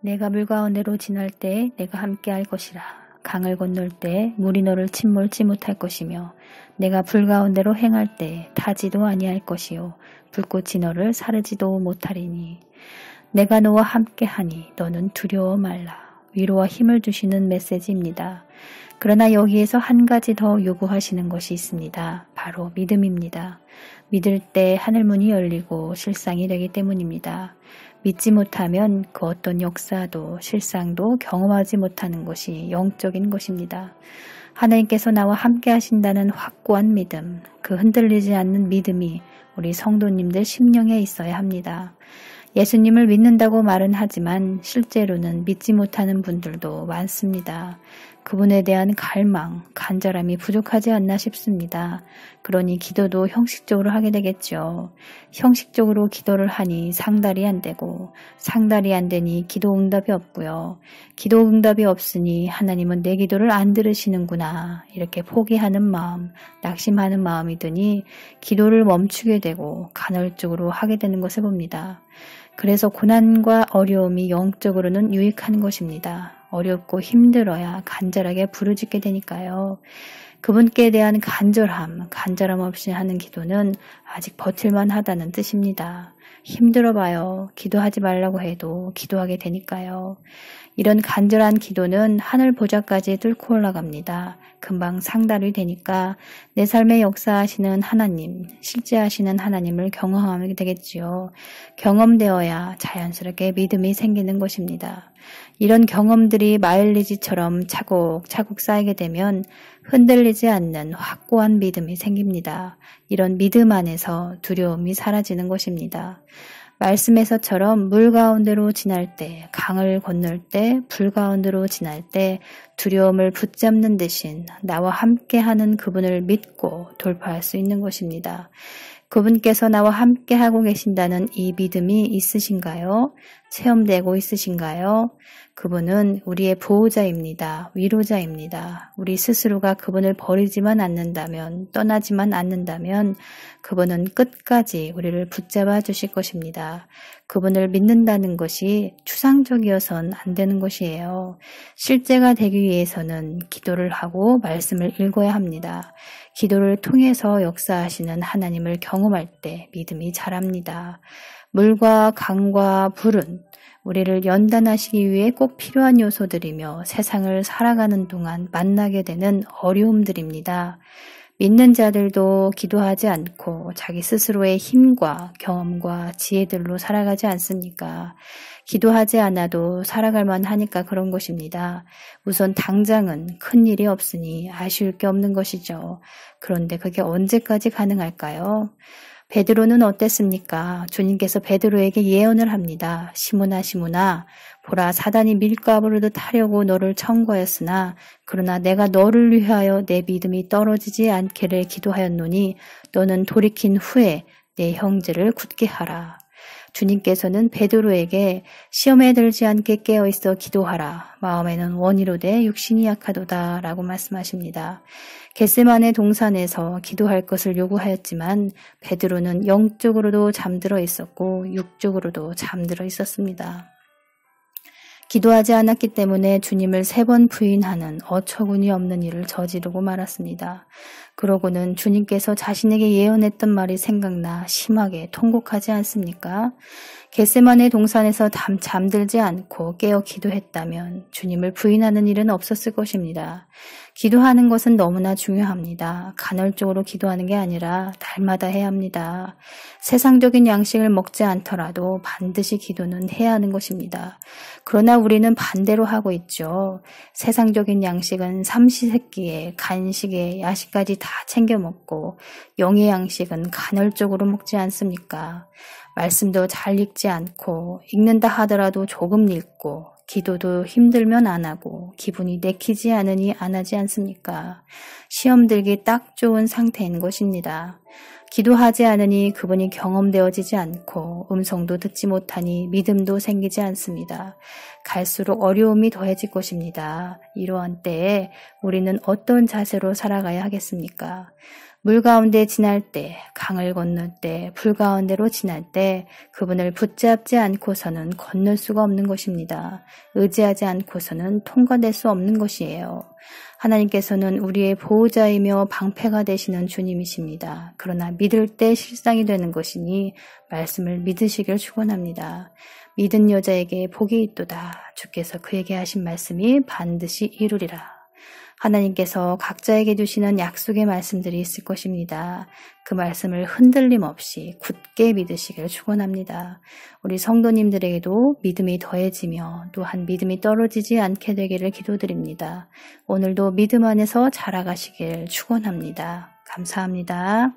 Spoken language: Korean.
내가 물 가운데로 지날 때 내가 함께할 것이라. 강을 건널 때 물이 너를 침몰치 못할 것이며 내가 불 가운데로 행할 때 타지도 아니할 것이요 불꽃이 너를 사르지도 못하리니 내가 너와 함께하니 너는 두려워 말라. 위로와 힘을 주시는 메시지입니다. 그러나 여기에서 한 가지 더 요구하시는 것이 있습니다. 바로 믿음입니다. 믿을 때 하늘문이 열리고 실상이 되기 때문입니다. 믿지 못하면 그 어떤 역사도 실상도 경험하지 못하는 것이 영적인 것입니다. 하나님께서 나와 함께 하신다는 확고한 믿음, 그 흔들리지 않는 믿음이 우리 성도님들 심령에 있어야 합니다. 예수님을 믿는다고 말은 하지만 실제로는 믿지 못하는 분들도 많습니다. 그분에 대한 갈망, 간절함이 부족하지 않나 싶습니다. 그러니 기도도 형식적으로 하게 되겠죠. 형식적으로 기도를 하니 상달이 안 되고 상달이 안 되니 기도 응답이 없고요. 기도 응답이 없으니 하나님은 내 기도를 안 들으시는구나 이렇게 포기하는 마음, 낙심하는 마음이 드니 기도를 멈추게 되고 간헐적으로 하게 되는 것을 봅니다. 그래서 고난과 어려움이 영적으로는 유익한 것입니다. 어렵고 힘들어야 간절하게 부르짖게 되니까요. 그분께 대한 간절함, 간절함 없이 하는 기도는 아직 버틸만 하다는 뜻입니다. 힘들어 봐요. 기도하지 말라고 해도 기도하게 되니까요. 이런 간절한 기도는 하늘 보좌까지 뚫고 올라갑니다. 금방 상달이 되니까 내삶의 역사하시는 하나님, 실제하시는 하나님을 경험하게 되겠지요. 경험되어야 자연스럽게 믿음이 생기는 것입니다. 이런 경험들이 마일리지처럼 차곡차곡 쌓이게 되면 흔들리지 않는 확고한 믿음이 생깁니다. 이런 믿음 안에서 두려움이 사라지는 것입니다. 말씀에서처럼 물 가운데로 지날 때, 강을 건널 때, 불 가운데로 지날 때 두려움을 붙잡는 대신 나와 함께 하는 그분을 믿고 돌파할 수 있는 것입니다. 그분께서 나와 함께 하고 계신다는 이 믿음이 있으신가요? 체험되고 있으신가요? 그분은 우리의 보호자입니다. 위로자입니다. 우리 스스로가 그분을 버리지만 않는다면, 떠나지만 않는다면, 그분은 끝까지 우리를 붙잡아 주실 것입니다. 그분을 믿는다는 것이 추상적이어선 안 되는 것이에요. 실제가 되기 위해서는 기도를 하고 말씀을 읽어야 합니다. 기도를 통해서 역사하시는 하나님을 경험할 때 믿음이 자랍니다. 물과 강과 불은 우리를 연단하시기 위해 꼭 필요한 요소들이며 세상을 살아가는 동안 만나게 되는 어려움들입니다. 믿는 자들도 기도하지 않고 자기 스스로의 힘과 경험과 지혜들로 살아가지 않습니까? 기도하지 않아도 살아갈 만하니까 그런 것입니다. 우선 당장은 큰 일이 없으니 아쉬울 게 없는 것이죠. 그런데 그게 언제까지 가능할까요? 베드로는 어땠습니까? 주님께서 베드로에게 예언을 합니다. 시문아 시문아 보라 사단이 밀가부르듯 하려고 너를 청하였으나 그러나 내가 너를 위하여 내 믿음이 떨어지지 않기를 기도하였노니 너는 돌이킨 후에 내 형제를 굳게 하라. 주님께서는 베드로에게 시험에 들지 않게 깨어 있어 기도하라. 마음에는 원이로되 육신이 약하도다라고 말씀하십니다. 겟세만의 동산에서 기도할 것을 요구하였지만 베드로는 영적으로도 잠들어 있었고 육적으로도 잠들어 있었습니다. 기도하지 않았기 때문에 주님을 세 번 부인하는 어처구니 없는 일을 저지르고 말았습니다. 그러고는 주님께서 자신에게 예언했던 말이 생각나 심하게 통곡하지 않습니까? 겟세만의 동산에서 잠들지 않고 깨어 기도했다면 주님을 부인하는 일은 없었을 것입니다. 기도하는 것은 너무나 중요합니다. 간헐적으로 기도하는 게 아니라 달마다 해야 합니다. 세상적인 양식을 먹지 않더라도 반드시 기도는 해야 하는 것입니다. 그러나 우리는 반대로 하고 있죠. 세상적인 양식은 삼시세끼에 간식에 야식까지 다 챙겨 먹고 영의 양식은 간헐적으로 먹지 않습니까? 말씀도 잘 읽지 않고 읽는다 하더라도 조금 읽고 기도도 힘들면 안 하고 기분이 내키지 않으니 안 하지 않습니까? 시험 들기 딱 좋은 상태인 것입니다. 기도하지 않으니 그분이 경험되어지지 않고 음성도 듣지 못하니 믿음도 생기지 않습니다. 갈수록 어려움이 더해질 것입니다. 이러한 때에 우리는 어떤 자세로 살아가야 하겠습니까? 물 가운데 지날 때, 강을 건널 때, 불 가운데로 지날 때 그분을 붙잡지 않고서는 건널 수가 없는 것입니다. 의지하지 않고서는 통과될 수 없는 것이에요. 하나님께서는 우리의 보호자이며 방패가 되시는 주님이십니다. 그러나 믿을 때 실상이 되는 것이니 말씀을 믿으시길 축원합니다. 믿은 여자에게 복이 있도다. 주께서 그에게 하신 말씀이 반드시 이루리라. 하나님께서 각자에게 주시는 약속의 말씀들이 있을 것입니다. 그 말씀을 흔들림 없이 굳게 믿으시길 축원합니다. 우리 성도님들에게도 믿음이 더해지며 또한 믿음이 떨어지지 않게 되기를 기도드립니다. 오늘도 믿음 안에서 자라가시길 축원합니다. 감사합니다.